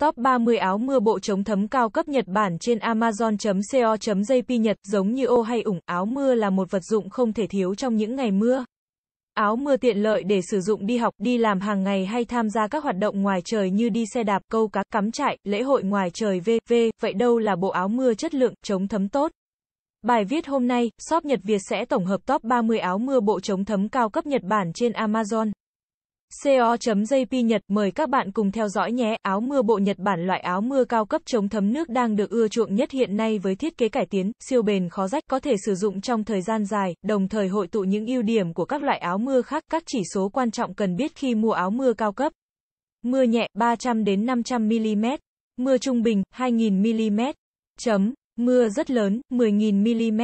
Top 30 áo mưa bộ chống thấm cao cấp Nhật Bản trên Amazon.co.jp Nhật, giống như ô hay ủng, áo mưa là một vật dụng không thể thiếu trong những ngày mưa. Áo mưa tiện lợi để sử dụng đi học, đi làm hàng ngày hay tham gia các hoạt động ngoài trời như đi xe đạp, câu cá, cắm trại, lễ hội ngoài trời v.v. Vậy đâu là bộ áo mưa chất lượng, chống thấm tốt? Bài viết hôm nay, shop Nhật Việt sẽ tổng hợp top 30 áo mưa bộ chống thấm cao cấp Nhật Bản trên Amazon. Co.jp Nhật mời các bạn cùng theo dõi nhé. Áo mưa bộ Nhật Bản loại áo mưa cao cấp chống thấm nước đang được ưa chuộng nhất hiện nay với thiết kế cải tiến, siêu bền khó rách có thể sử dụng trong thời gian dài, đồng thời hội tụ những ưu điểm của các loại áo mưa khác. Các chỉ số quan trọng cần biết khi mua áo mưa cao cấp. Mưa nhẹ 300 đến 500 mm, mưa trung bình 2000 mm, chấm, mưa rất lớn 10.000 mm.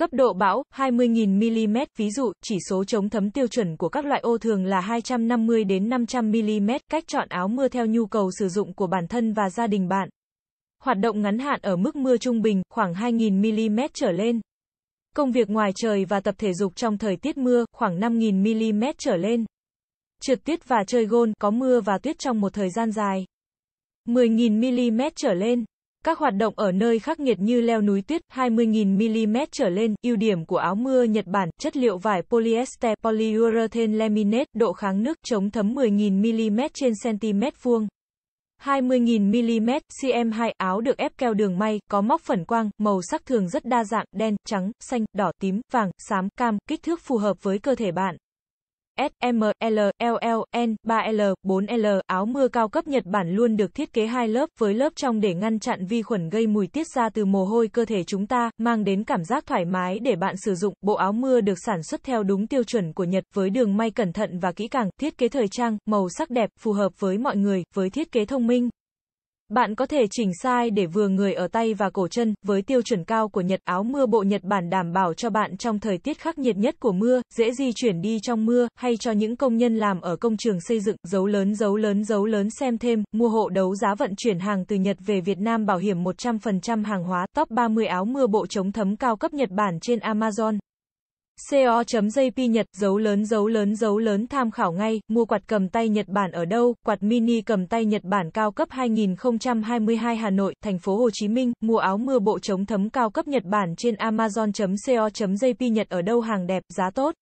Cấp độ bão 20.000 mm, ví dụ, chỉ số chống thấm tiêu chuẩn của các loại ô thường là 250 đến 500 mm, cách chọn áo mưa theo nhu cầu sử dụng của bản thân và gia đình bạn. Hoạt động ngắn hạn ở mức mưa trung bình, khoảng 2.000 mm trở lên. Công việc ngoài trời và tập thể dục trong thời tiết mưa, khoảng 5.000 mm trở lên. Trượt tuyết và chơi gôn, có mưa và tuyết trong một thời gian dài. 10.000 mm trở lên. Các hoạt động ở nơi khắc nghiệt như leo núi tuyết 20.000mm trở lên, ưu điểm của áo mưa Nhật Bản, chất liệu vải polyester polyurethane laminate, độ kháng nước chống thấm 10.000mm trên cm vuông. 20.000mm, CM2, áo được ép keo đường may, có móc phần quang, màu sắc thường rất đa dạng, đen, trắng, xanh, đỏ, tím, vàng, xám, cam, kích thước phù hợp với cơ thể bạn. S, M, L, L, L, N, 3L, 4L. Áo mưa cao cấp Nhật Bản luôn được thiết kế hai lớp với lớp trong để ngăn chặn vi khuẩn gây mùi tiết ra từ mồ hôi cơ thể chúng ta, mang đến cảm giác thoải mái để bạn sử dụng. Bộ áo mưa được sản xuất theo đúng tiêu chuẩn của Nhật với đường may cẩn thận và kỹ càng, thiết kế thời trang, màu sắc đẹp, phù hợp với mọi người, với thiết kế thông minh, bạn có thể chỉnh sai để vừa người ở tay và cổ chân, với tiêu chuẩn cao của Nhật áo mưa bộ Nhật Bản đảm bảo cho bạn trong thời tiết khắc nghiệt nhất của mưa, dễ di chuyển đi trong mưa, hay cho những công nhân làm ở công trường xây dựng, dấu lớn dấu lớn dấu lớn xem thêm, mua hộ đấu giá vận chuyển hàng từ Nhật về Việt Nam bảo hiểm 100% hàng hóa, top 30 áo mưa bộ chống thấm cao cấp Nhật Bản trên Amazon co.jp Nhật, dấu lớn dấu lớn dấu lớn tham khảo ngay, mua quạt cầm tay Nhật Bản ở đâu, quạt mini cầm tay Nhật Bản cao cấp 2022 Hà Nội, thành phố Hồ Chí Minh, mua áo mưa bộ chống thấm cao cấp Nhật Bản trên amazon.co.jp Nhật ở đâu hàng đẹp, giá tốt.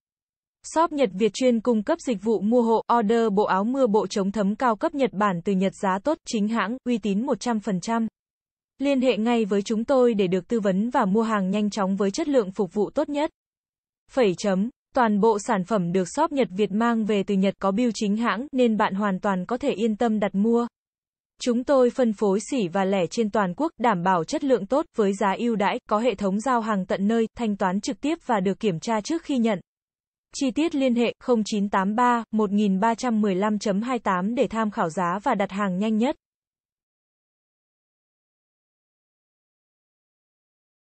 Shop Nhật Việt chuyên cung cấp dịch vụ mua hộ, order bộ áo mưa bộ chống thấm cao cấp Nhật Bản từ Nhật giá tốt, chính hãng, uy tín 100%. Liên hệ ngay với chúng tôi để được tư vấn và mua hàng nhanh chóng với chất lượng phục vụ tốt nhất. Phẩy chấm. Toàn bộ sản phẩm được shop Nhật Việt mang về từ Nhật có bưu chính hãng nên bạn hoàn toàn có thể yên tâm đặt mua. Chúng tôi phân phối sỉ và lẻ trên toàn quốc, đảm bảo chất lượng tốt với giá ưu đãi, có hệ thống giao hàng tận nơi, thanh toán trực tiếp và được kiểm tra trước khi nhận. Chi tiết liên hệ 0983 1315.28 để tham khảo giá và đặt hàng nhanh nhất.